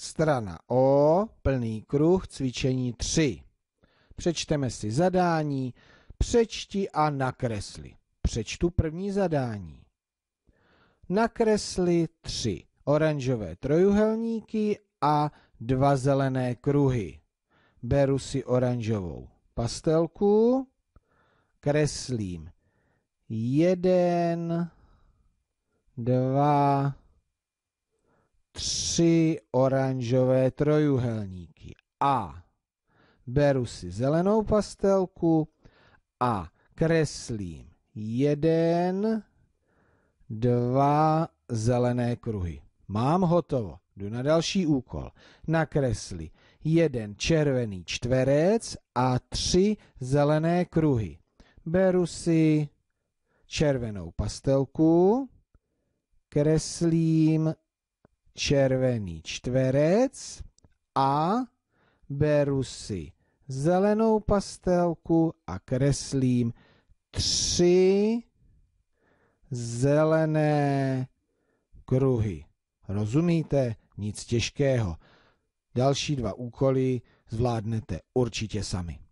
Strana O, plný kruh, cvičení 3. Přečteme si zadání, přečti a nakresli. Přečtu první zadání. Nakresli tři oranžové trojuhelníky a dva zelené kruhy. Beru si oranžovou pastelku, kreslím jeden, dva, tři oranžové trojuhelníky a beru si zelenou pastelku a kreslím jeden, dva zelené kruhy. Mám hotovo. Jdu na další úkol. Nakresli jeden červený čtverec a tři zelené kruhy. Beru si červenou pastelku, kreslím červený čtverec a beru si zelenou pastelku a kreslím tři zelené kruhy. Rozumíte? Nic těžkého. Další dva úkoly zvládnete určitě sami.